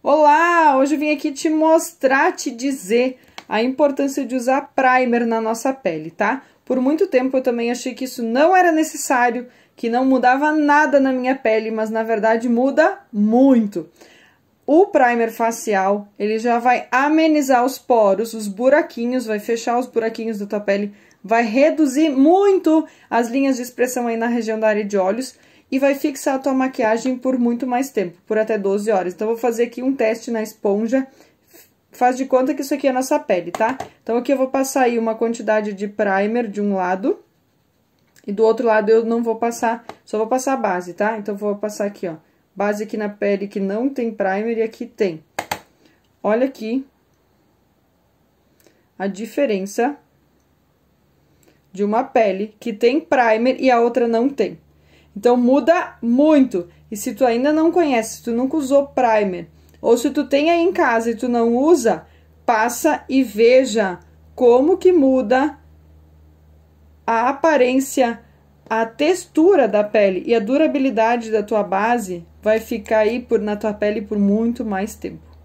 Olá! Hoje eu vim aqui te mostrar, te dizer a importância de usar primer na nossa pele, tá? Por muito tempo eu também achei que isso não era necessário, que não mudava nada na minha pele, mas na verdade muda muito. O primer facial, ele já vai amenizar os poros, os buraquinhos, vai fechar os buraquinhos da tua pele, vai reduzir muito as linhas de expressão aí na região da área de olhos e vai fixar a tua maquiagem por muito mais tempo, por até 12 horas. Então, vou fazer aqui um teste na esponja, faz de conta que isso aqui é a nossa pele, tá? Então, aqui eu vou passar aí uma quantidade de primer de um lado, e do outro lado eu não vou passar, só vou passar a base, tá? Então, vou passar aqui, ó, base aqui na pele que não tem primer e aqui tem. Olha aqui a diferença de uma pele que tem primer e a outra não tem. Então muda muito. E se tu ainda não conhece, se tu nunca usou primer, ou se tu tem aí em casa e tu não usa, passa e veja como que muda a aparência, a textura da pele e a durabilidade da tua base vai ficar aí por, na tua pele por muito mais tempo.